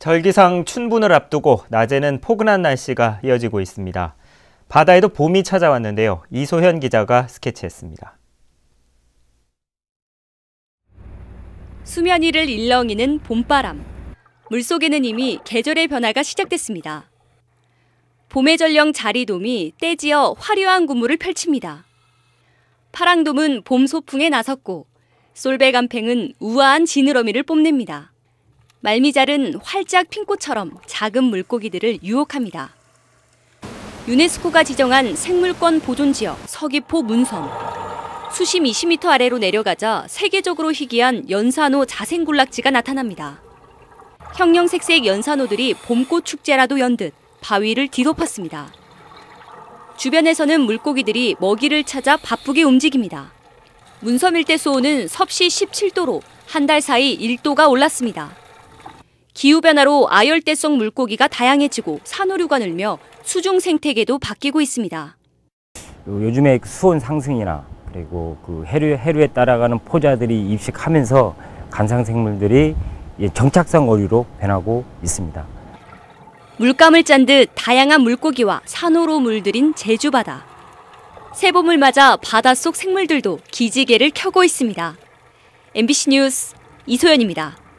절기상 춘분을 앞두고 낮에는 포근한 날씨가 이어지고 있습니다. 바다에도 봄이 찾아왔는데요. 이소현 기자가 스케치했습니다. 수면 위를 일렁이는 봄바람. 물속에는 이미 계절의 변화가 시작됐습니다. 봄의 전령 자리돔이 떼지어 화려한 구물을 펼칩니다. 파랑돔은 봄 소풍에 나섰고 솔베간팽은 우아한 지느러미를 뽐냅니다. 말미잘은 활짝 핀 꽃처럼 작은 물고기들을 유혹합니다. 유네스코가 지정한 생물권 보존 지역 서귀포 문섬. 수심 20m 아래로 내려가자 세계적으로 희귀한 연산호 자생군락지가 나타납니다. 형형색색 연산호들이 봄꽃 축제라도 연 듯 바위를 뒤덮었습니다. 주변에서는 물고기들이 먹이를 찾아 바쁘게 움직입니다. 문섬 일대 수온은 섭씨 17도로 한 달 사이 1도가 올랐습니다. 기후변화로 아열대성 물고기가 다양해지고 산호류가 늘며 수중 생태계도 바뀌고 있습니다. 요즘에 수온 상승이나 그리고 그 해류, 해류에 따라가는 포자들이 입식하면서 간상생물들이 정착성 어류로 변하고 있습니다. 물감을 짠 듯 다양한 물고기와 산호로 물들인 제주바다. 새봄을 맞아 바닷속 생물들도 기지개를 켜고 있습니다. MBC 뉴스 이소연입니다.